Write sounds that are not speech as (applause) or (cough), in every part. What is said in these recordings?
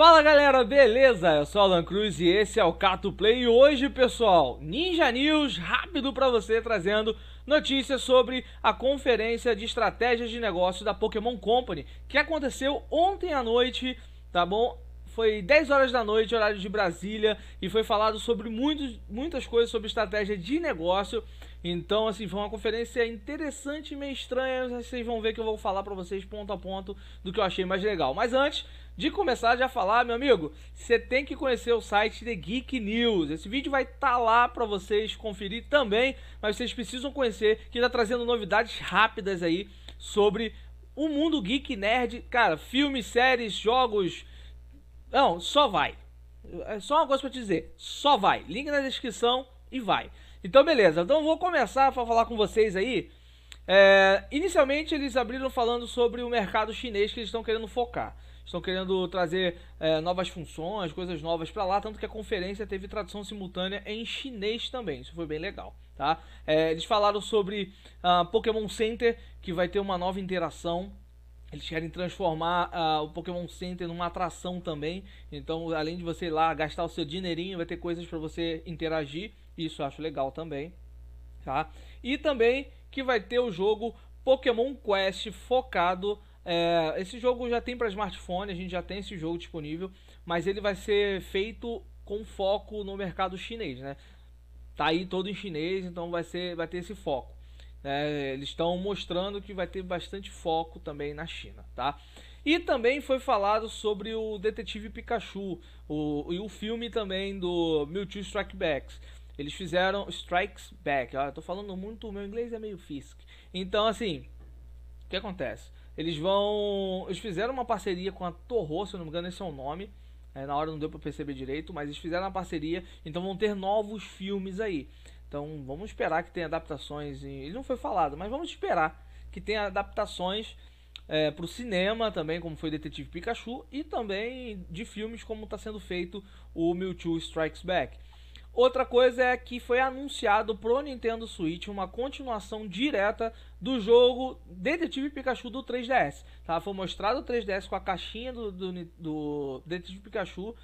Fala galera, beleza? Eu sou Alan Cruz e esse é o Cato Play. E hoje, pessoal, Ninja News rápido para você trazendo notícias sobre a conferência de estratégias de negócio da Pokémon Company que aconteceu ontem à noite, tá bom? Foi 10 horas da noite, horário de Brasília, e foi falado sobre muitas coisas sobre estratégia de negócio. Então, assim, foi uma conferência interessante e meio estranha. Vocês vão ver que eu vou falar para vocês ponto a ponto do que eu achei mais legal. Mas antes, de começar já a falar, meu amigo, você tem que conhecer o site The Geek News. Esse vídeo vai estar tá lá para vocês conferir também, mas vocês precisam conhecer que está trazendo novidades rápidas aí sobre o mundo geek nerd, cara, filmes, séries, jogos. Não, só vai. É só uma coisa para te dizer, só vai. Link na descrição e vai. Então beleza, então vou começar a falar com vocês aí é, inicialmente eles abriram falando sobre o mercado chinês que eles estão querendo focar. Estão querendo trazer é, novas funções, coisas novas para lá, tanto que a conferência teve tradução simultânea em chinês também. Isso foi bem legal, tá? É, eles falaram sobre uh, Pokémon Center, que vai ter uma nova interação eles querem transformar uh, o Pokémon Center numa atração também. Então, além de você ir lá gastar o seu dinheirinho, vai ter coisas para você interagir. Isso eu acho legal também. Tá? E também que vai ter o jogo Pokémon Quest focado. É, esse jogo já tem para smartphone, a gente já tem esse jogo disponível, mas ele vai ser feito com foco no mercado chinês, né? Tá aí todo em chinês, então vai ser, vai ter esse foco. É, eles estão mostrando que vai ter bastante foco também na China, tá? E também foi falado sobre o Detetive Pikachu o, e o filme também do Mewtwo Strike Backs. Eles fizeram Strikes Back. Ah, eu tô falando muito, o meu inglês é meio fisk. Então, assim, o que acontece? Eles vão. Eles fizeram uma parceria com a Torro, se eu não me engano, esse é o nome. É, na hora não deu para perceber direito, mas eles fizeram uma parceria, então vão ter novos filmes aí. Então vamos esperar que tenha adaptações. Em... Ele não foi falado, mas vamos esperar que tenha adaptações é, para o cinema também, como foi Detetive Pikachu, e também de filmes como está sendo feito o Mewtwo Strikes Back. Outra coisa é que foi anunciado pro Nintendo Switch uma continuação direta do jogo Detetive Pikachu do 3DS. Tá? Foi mostrado o 3DS com a caixinha do, do, do Detetive Pikachu.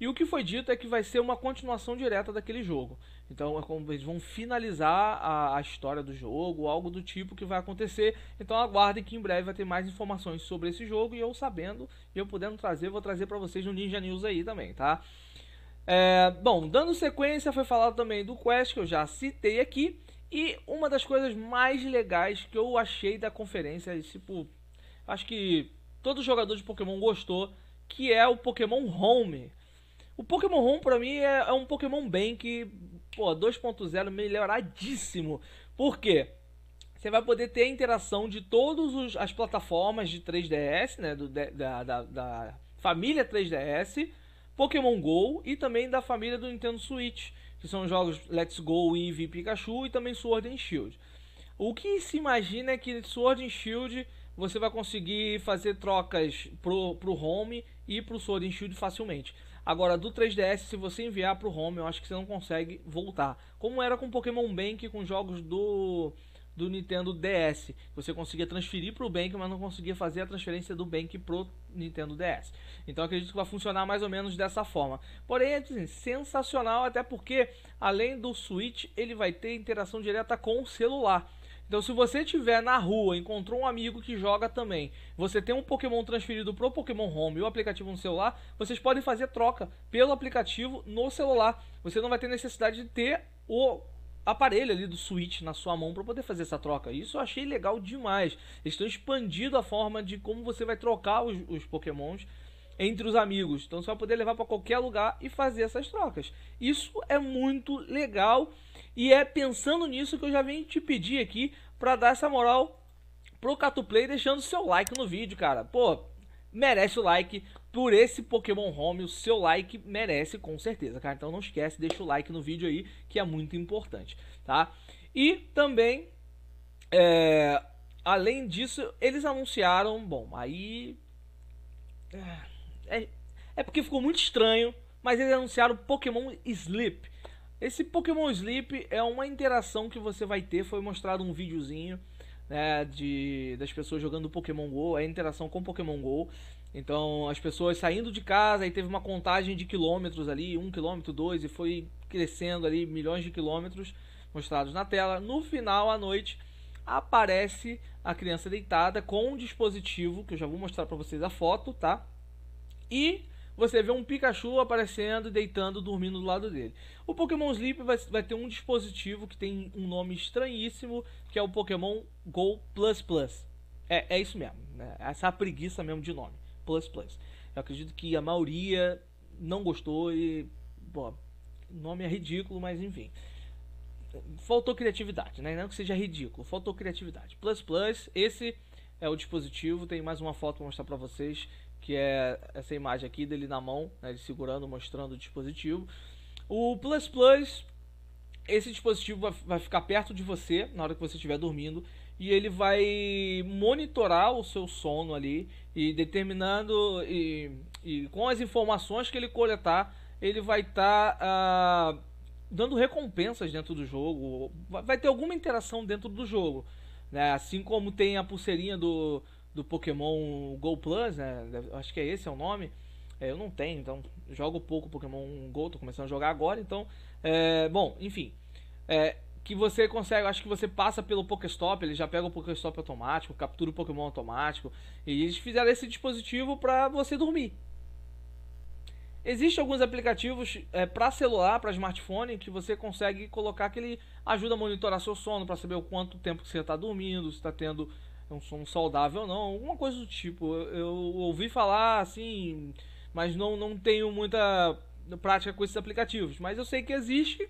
E o que foi dito é que vai ser uma continuação direta daquele jogo. Então, é eles vão finalizar a, a história do jogo, algo do tipo que vai acontecer. Então, aguardem que em breve vai ter mais informações sobre esse jogo. E eu sabendo, e eu podendo trazer, vou trazer para vocês no Ninja News aí também, tá? É, bom, dando sequência, foi falado também do Quest, que eu já citei aqui. E uma das coisas mais legais que eu achei da conferência, é, tipo, acho que todo jogador de Pokémon gostou, que é o Pokémon Home. O Pokémon Home para mim é, é, um Pokémon Bank, pô, 2.0 melhoradíssimo. Por quê? Você vai poder ter a interação de todas as plataformas de 3DS, né, do, da, da, da família 3DS, Pokémon GO e também da família do Nintendo Switch, que são jogos Let's Go, Eevee, Pikachu e também Sword and Shield. O que se imagina é que Sword and Shield você vai conseguir fazer trocas pro, pro home e pro Sword and Shield facilmente. Agora, do 3DS, se você enviar pro home, eu acho que você não consegue voltar. Como era com Pokémon Bank, com jogos do do Nintendo DS. Você conseguia transferir para o Bank, mas não conseguia fazer a transferência do Bank pro Nintendo DS. Então acredito que vai funcionar mais ou menos dessa forma. Porém, é assim, sensacional, até porque além do Switch, ele vai ter interação direta com o celular. Então, se você tiver na rua, encontrou um amigo que joga também, você tem um Pokémon transferido pro Pokémon Home e o aplicativo no celular, vocês podem fazer troca pelo aplicativo no celular. Você não vai ter necessidade de ter o aparelho ali do Switch na sua mão para poder fazer essa troca. Isso eu achei legal demais. Eles estão expandindo a forma de como você vai trocar os, os Pokémons entre os amigos. Então você vai poder levar para qualquer lugar e fazer essas trocas. Isso é muito legal e é pensando nisso que eu já vim te pedir aqui para dar essa moral pro Catuplay, deixando seu like no vídeo, cara. Pô, merece o like por esse Pokémon Home, o seu like merece com certeza, cara. Então não esquece, deixa o like no vídeo aí, que é muito importante, tá? E também, é, além disso, eles anunciaram, bom, aí... É, é, é porque ficou muito estranho, mas eles anunciaram Pokémon Sleep. Esse Pokémon Sleep é uma interação que você vai ter, foi mostrado um videozinho... Né, de, das pessoas jogando Pokémon GO, a interação com Pokémon GO. Então as pessoas saindo de casa e teve uma contagem de quilômetros ali, um quilômetro, dois, e foi crescendo ali milhões de quilômetros mostrados na tela. No final, à noite, aparece a criança deitada com um dispositivo, que eu já vou mostrar para vocês a foto, tá? E você vê um Pikachu aparecendo, deitando, dormindo do lado dele. O Pokémon Sleep vai, vai ter um dispositivo que tem um nome estranhíssimo, que é o Pokémon Go Plus Plus. É, é isso mesmo, né? Essa é preguiça mesmo de nome. Plus Plus. Eu acredito que a maioria não gostou e. Bom, nome é ridículo, mas enfim. Faltou criatividade, né? Não que seja ridículo, faltou criatividade. Plus Plus, esse é o dispositivo. Tem mais uma foto para mostrar para vocês, que é essa imagem aqui dele na mão, né? ele segurando, mostrando o dispositivo. O Plus Plus, esse dispositivo vai, vai ficar perto de você na hora que você estiver dormindo e ele vai monitorar o seu sono ali e determinando e, e com as informações que ele coletar ele vai estar tá, ah, dando recompensas dentro do jogo vai ter alguma interação dentro do jogo né assim como tem a pulseirinha do, do Pokémon Go Plus né acho que é esse é o nome é, eu não tenho então jogo pouco Pokémon Go tô começando a jogar agora então é, bom enfim é, que você consegue, acho que você passa pelo Pokéstop, ele já pega o Pokéstop automático, captura o Pokémon automático, e eles fizeram esse dispositivo para você dormir. Existem alguns aplicativos é, para celular, para smartphone, que você consegue colocar que ele ajuda a monitorar seu sono, para saber o quanto tempo que você está dormindo, se está tendo um sono saudável ou não, alguma coisa do tipo. Eu, eu ouvi falar assim, mas não, não tenho muita prática com esses aplicativos, mas eu sei que existe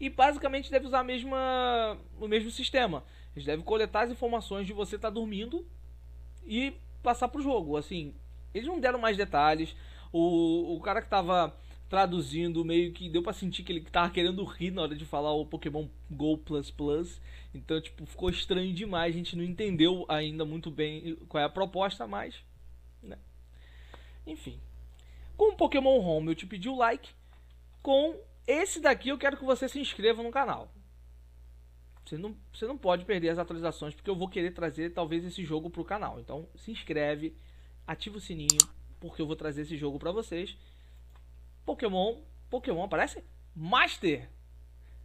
e basicamente deve usar a mesma, o mesmo sistema. Eles devem coletar as informações de você estar tá dormindo e passar para o jogo. Assim, eles não deram mais detalhes. O, o cara que estava traduzindo meio que deu para sentir que ele estava querendo rir na hora de falar o Pokémon Go Plus Plus. Então, tipo, ficou estranho demais. A gente não entendeu ainda muito bem qual é a proposta, mas. Né? Enfim. Com o Pokémon Home eu te pedi o like. Com esse daqui eu quero que você se inscreva no canal. Você não, você não pode perder as atualizações, porque eu vou querer trazer talvez esse jogo para o canal. Então se inscreve, ativa o sininho, porque eu vou trazer esse jogo para vocês. Pokémon, Pokémon aparece? Master!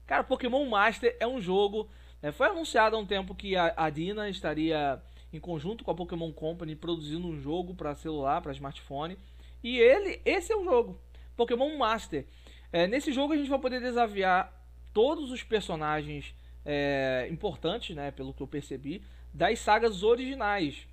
Cara, Pokémon Master é um jogo... Né, foi anunciado há um tempo que a, a Dina estaria em conjunto com a Pokémon Company produzindo um jogo para celular, para smartphone. E ele, esse é o jogo, Pokémon Master. É, nesse jogo a gente vai poder desaviar todos os personagens é, importantes, né, pelo que eu percebi, das sagas originais.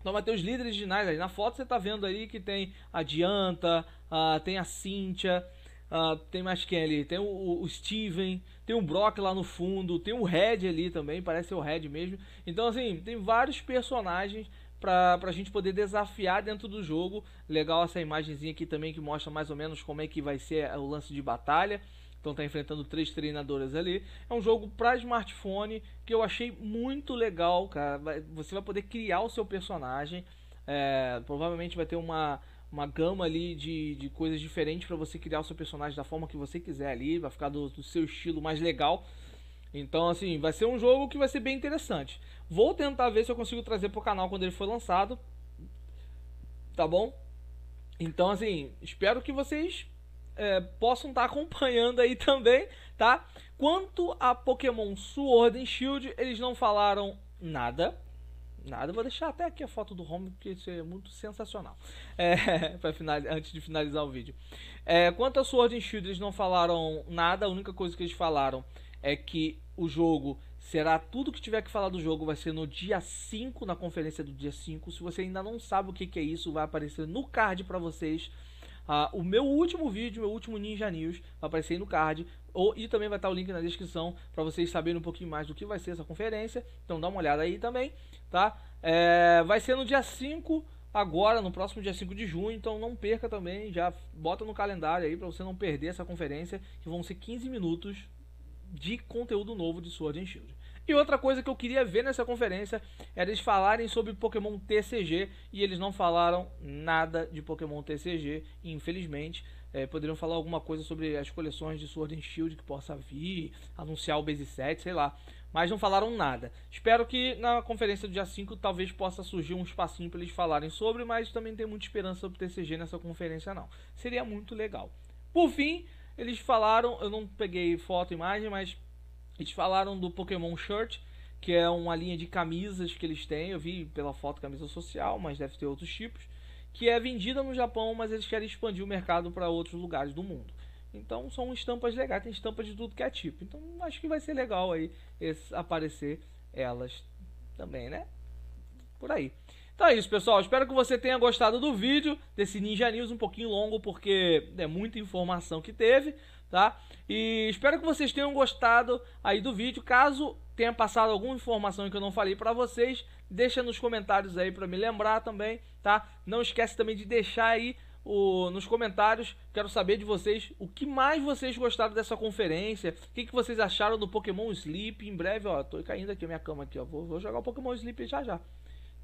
Então vai ter os líderes originais aí. Na foto você está vendo aí que tem a Dianta, uh, tem a Cynthia, uh, tem mais quem ali? Tem o, o, Steven, tem o Brock lá no fundo, tem o Red ali também, parece ser o Red mesmo. Então assim, tem vários personagens para a gente poder desafiar dentro do jogo. Legal essa imagenzinha aqui também que mostra mais ou menos como é que vai ser é, o lance de batalha. Então tá enfrentando três treinadoras ali. É um jogo para smartphone que eu achei muito legal, cara. Você vai poder criar o seu personagem. É, provavelmente vai ter uma, uma gama ali de, de coisas diferentes para você criar o seu personagem da forma que você quiser ali. Vai ficar do, do seu estilo mais legal. Então, assim, vai ser um jogo que vai ser bem interessante. Vou tentar ver se eu consigo trazer pro canal quando ele for lançado. Tá bom? Então, assim, espero que vocês é, possam estar tá acompanhando aí (laughs) também, tá? Quanto a Pokémon Sword and Shield, eles não falaram nada. Nada, vou deixar até aqui a foto do home, porque isso é muito sensacional. (laughs) É, final, antes de finalizar o vídeo. É, quanto a Sword and Shield, eles não falaram nada. A única coisa que eles falaram é que o jogo será tudo que tiver que falar do jogo vai ser no dia 5, na conferência do dia 5. Se você ainda não sabe o que, que é isso, vai aparecer no card para vocês. Ah, o meu último vídeo, meu último Ninja News, vai aparecer aí no card. Ou, e também vai estar o link na descrição para vocês saberem um pouquinho mais do que vai ser essa conferência. Então dá uma olhada aí também, tá? É, vai ser no dia 5 agora, no próximo dia 5 de junho, então não perca também, já bota no calendário aí para você não perder essa conferência, que vão ser 15 minutos de conteúdo novo de Sword and Shield. E outra coisa que eu queria ver nessa conferência era eles falarem sobre Pokémon TCG e eles não falaram nada de Pokémon TCG, infelizmente. É, poderiam falar alguma coisa sobre as coleções de Sword and Shield que possa vir, anunciar o Base 7, sei lá. Mas não falaram nada. Espero que na conferência do dia 5 talvez possa surgir um espacinho para eles falarem sobre, mas também não tenho muita esperança sobre TCG nessa conferência não. Seria muito legal. Por fim, eles falaram, eu não peguei foto, imagem, mas eles falaram do Pokémon Shirt, que é uma linha de camisas que eles têm. Eu vi pela foto camisa social, mas deve ter outros tipos. Que é vendida no Japão, mas eles querem expandir o mercado para outros lugares do mundo. Então são estampas legais, tem estampas de tudo que é tipo. Então acho que vai ser legal aí esse, aparecer elas também, né? Por aí. Então é isso, pessoal. Espero que você tenha gostado do vídeo, desse Ninja News um pouquinho longo, porque é muita informação que teve, tá? E espero que vocês tenham gostado aí do vídeo. Caso tenha passado alguma informação que eu não falei para vocês, deixa nos comentários aí para me lembrar também, tá? Não esquece também de deixar aí o, nos comentários. Quero saber de vocês o que mais vocês gostaram dessa conferência. O que, que vocês acharam do Pokémon Sleep. Em breve, ó, tô caindo aqui a minha cama aqui, ó. Vou, vou jogar o Pokémon Sleep já já.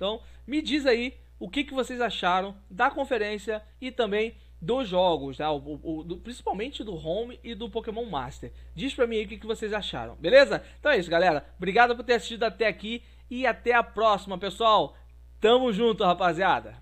Então, me diz aí o que, que vocês acharam da conferência e também dos jogos, tá? o, o, do, principalmente do Home e do Pokémon Master. Diz pra mim aí o que, que vocês acharam, beleza? Então é isso, galera. Obrigado por ter assistido até aqui e até a próxima, pessoal. Tamo junto, rapaziada.